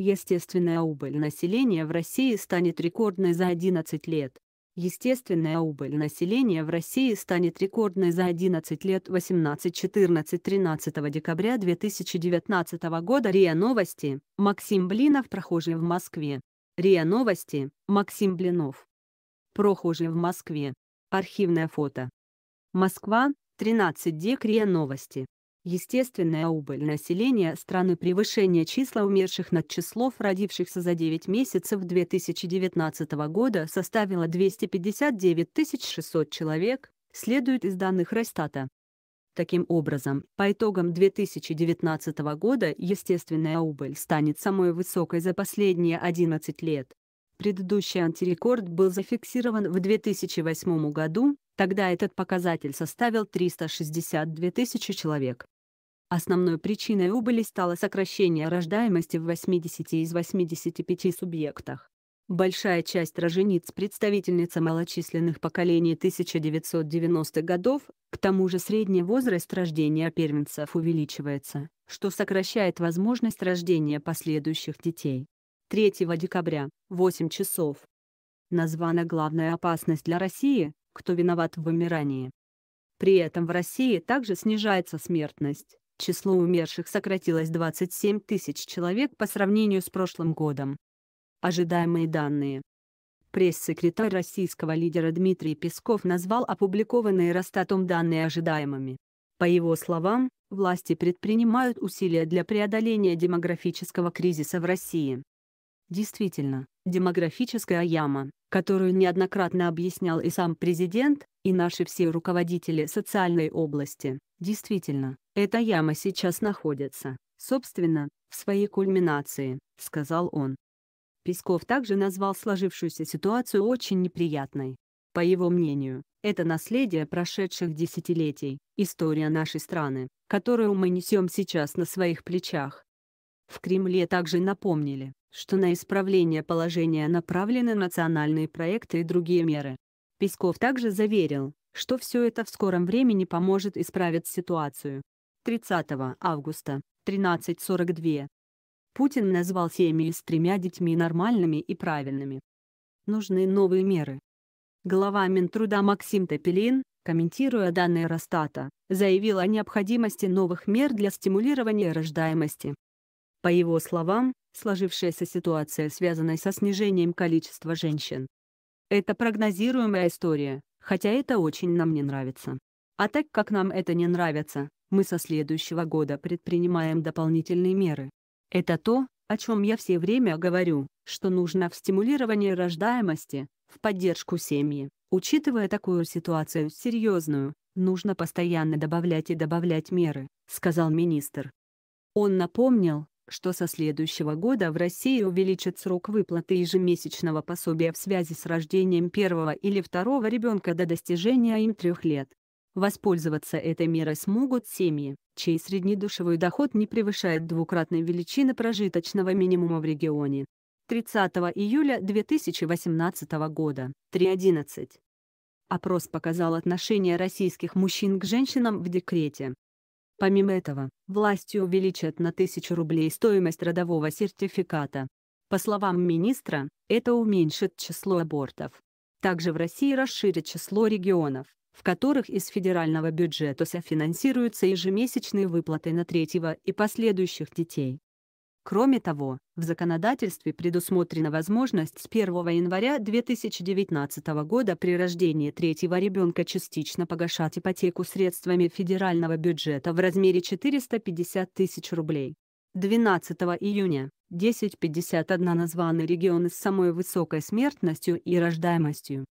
Естественная убыль населения в России станет рекордной за 11 лет. Естественная убыль населения в России станет рекордной за 11 лет 18-14-13 декабря 2019 года. РИА Новости, Максим Блинов прохожий в Москве. РИА Новости, Максим Блинов. Прохожий в Москве. Архивное фото. Москва, 13 дек РИА Новости. Естественная убыль населения страны превышение числа умерших над числов родившихся за 9 месяцев 2019 года составила 259 600 человек, следует из данных Росстата. Таким образом, по итогам 2019 года естественная убыль станет самой высокой за последние 11 лет. Предыдущий антирекорд был зафиксирован в 2008 году, тогда этот показатель составил 362 000 человек. Основной причиной убыли стало сокращение рождаемости в 80 из 85 субъектах. Большая часть рожениц – представительница малочисленных поколений 1990-х годов, к тому же средний возраст рождения первенцев увеличивается, что сокращает возможность рождения последующих детей. 3 декабря, 8 часов. Названа главная опасность для России – кто виноват в вымирании. При этом в России также снижается смертность, Число умерших сократилось 27 тысяч человек по сравнению с прошлым годом. Ожидаемые данные. Пресс-секретарь российского лидера Дмитрий Песков назвал опубликованные Росстатом данные ожидаемыми. По его словам, власти предпринимают усилия для преодоления демографического кризиса в России. Действительно, демографическая яма, которую неоднократно объяснял и сам президент, и наши все руководители социальной области, действительно, эта яма сейчас находится, собственно, в своей кульминации», — сказал он. Песков также назвал сложившуюся ситуацию очень неприятной. По его мнению, это наследие прошедших десятилетий, история нашей страны, которую мы несем сейчас на своих плечах. В Кремле также напомнили, что на исправление положения направлены национальные проекты и другие меры, Песков также заверил, что все это в скором времени поможет исправить ситуацию. 30 августа, 13.42. Путин назвал семьи с тремя детьми нормальными и правильными. Нужны новые меры. Глава Минтруда Максим Топилин, комментируя данные Росстата, заявил о необходимости новых мер для стимулирования рождаемости. По его словам, сложившаяся ситуация связана со снижением количества женщин, это прогнозируемая история, хотя это очень нам не нравится. А так как нам это не нравится, мы со следующего года предпринимаем дополнительные меры. Это то, о чем я все время говорю, что нужно в стимулировании рождаемости, в поддержку семьи. Учитывая такую ситуацию серьезную, нужно постоянно добавлять и добавлять меры, сказал министр. Он напомнил, что со следующего года в России увеличат срок выплаты ежемесячного пособия в связи с рождением первого или второго ребенка до достижения им трех лет. Воспользоваться этой мерой смогут семьи, чей среднедушевой доход не превышает двукратной величины прожиточного минимума в регионе. 30 июля 2018 года, 3.11. Опрос показал отношение российских мужчин к женщинам в декрете. Помимо этого, власти увеличат на 1000 рублей стоимость родового сертификата. По словам министра, это уменьшит число абортов. Также в России расширят число регионов, в которых из федерального бюджета софинансируются ежемесячные выплаты на третьего и последующих детей. Кроме того, в законодательстве предусмотрена возможность с 1 января 2019 года при рождении третьего ребенка частично погашать ипотеку средствами федерального бюджета в размере 450 тысяч рублей. 12 июня 10.51 названы регионы с самой высокой смертностью и рождаемостью.